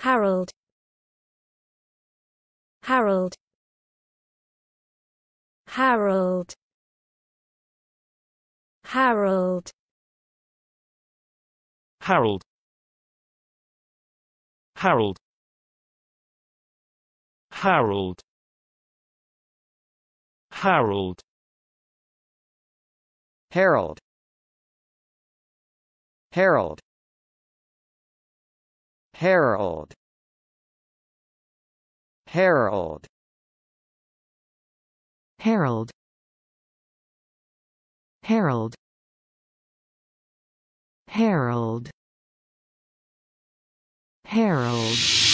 Harold Harold Harold Harold Harold Harold Harold Harold Harold Harold Herald Herald Herald Herald Herald Herald